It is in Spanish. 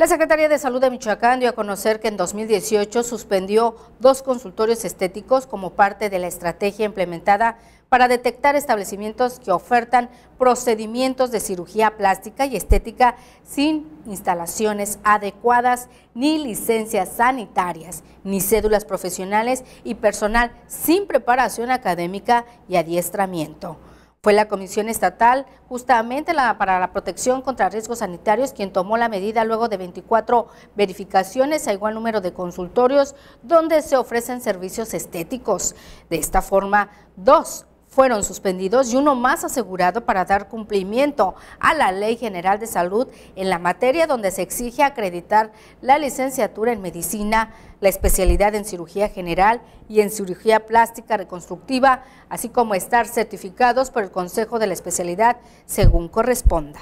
La Secretaría de Salud de Michoacán dio a conocer que en 2018 suspendió dos consultorios estéticos como parte de la estrategia implementada para detectar establecimientos que ofertan procedimientos de cirugía plástica y estética sin instalaciones adecuadas, ni licencias sanitarias, ni cédulas profesionales y personal sin preparación académica y adiestramiento. Fue la Comisión Estatal, justamente la, para la protección contra riesgos sanitarios, quien tomó la medida luego de 24 verificaciones a igual número de consultorios donde se ofrecen servicios estéticos. De esta forma, dos fueron suspendidos y uno más asegurado para dar cumplimiento a la Ley General de Salud en la materia donde se exige acreditar la licenciatura en medicina, la especialidad en cirugía general y en cirugía plástica reconstructiva, así como estar certificados por el Consejo de la Especialidad según corresponda.